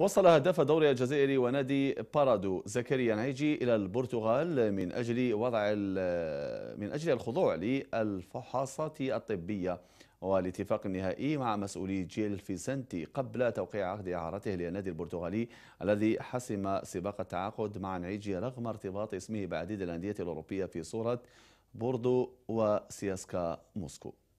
وصل هدف دوري الجزائري ونادي بارادو زكريا نعيجي الى البرتغال من اجل وضع من اجل الخضوع للفحوصات الطبيه والاتفاق النهائي مع مسؤولي جيل فيسنتي قبل توقيع عقد اعارته للنادي البرتغالي الذي حسم سباق التعاقد مع نعيجي رغم ارتباط اسمه بعديد الانديه الاوروبيه في صوره بوردو وسياسكا موسكو